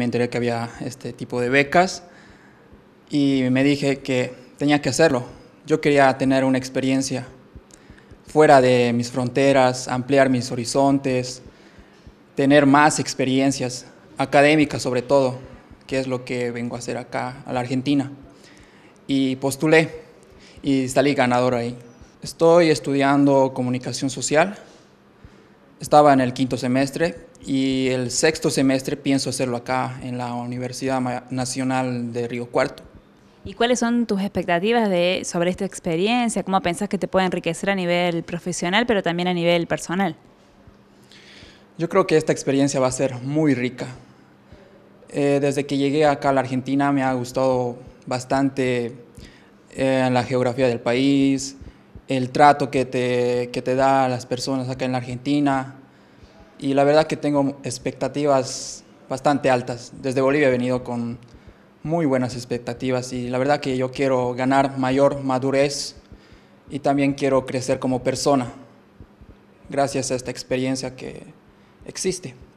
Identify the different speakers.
Speaker 1: me enteré que había este tipo de becas y me dije que tenía que hacerlo. Yo quería tener una experiencia fuera de mis fronteras, ampliar mis horizontes, tener más experiencias académicas sobre todo, que es lo que vengo a hacer acá a la Argentina. Y postulé y salí ganador ahí. Estoy estudiando comunicación social. Estaba en el quinto semestre, y el sexto semestre pienso hacerlo acá en la Universidad Nacional de Río Cuarto.
Speaker 2: ¿Y cuáles son tus expectativas de, sobre esta experiencia? ¿Cómo pensás que te puede enriquecer a nivel profesional, pero también a nivel personal?
Speaker 1: Yo creo que esta experiencia va a ser muy rica. Eh, desde que llegué acá a la Argentina me ha gustado bastante eh, la geografía del país, el trato que te, que te da las personas acá en la Argentina, y la verdad que tengo expectativas bastante altas. Desde Bolivia he venido con muy buenas expectativas y la verdad que yo quiero ganar mayor madurez y también quiero crecer como persona gracias a esta experiencia que existe.